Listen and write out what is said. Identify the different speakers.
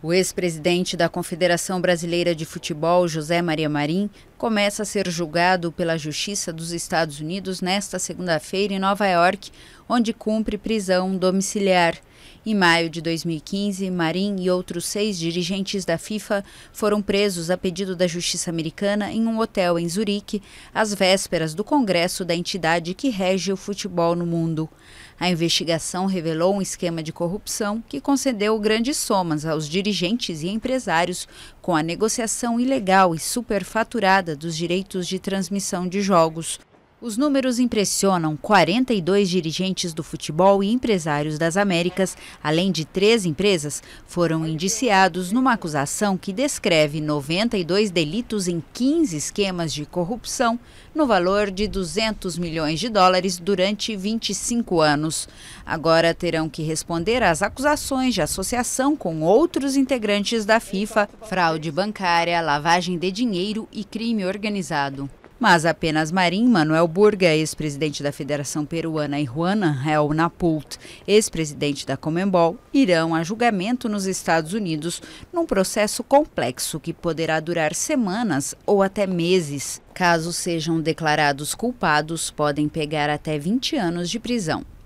Speaker 1: O ex-presidente da Confederação Brasileira de Futebol, José Maria Marim, começa a ser julgado pela Justiça dos Estados Unidos nesta segunda-feira em Nova York, onde cumpre prisão domiciliar. Em maio de 2015, Marim e outros seis dirigentes da FIFA foram presos a pedido da justiça americana em um hotel em Zurique, às vésperas do congresso da entidade que rege o futebol no mundo. A investigação revelou um esquema de corrupção que concedeu grandes somas aos dirigentes e empresários com a negociação ilegal e superfaturada dos direitos de transmissão de jogos. Os números impressionam 42 dirigentes do futebol e empresários das Américas, além de três empresas, foram indiciados numa acusação que descreve 92 delitos em 15 esquemas de corrupção no valor de 200 milhões de dólares durante 25 anos. Agora terão que responder às acusações de associação com outros integrantes da FIFA, fraude bancária, lavagem de dinheiro e crime organizado. Mas apenas Marim Manuel Burga, ex-presidente da Federação Peruana, e Juan Angel Napult, ex-presidente da Comembol, irão a julgamento nos Estados Unidos num processo complexo que poderá durar semanas ou até meses. Caso sejam declarados culpados, podem pegar até 20 anos de prisão.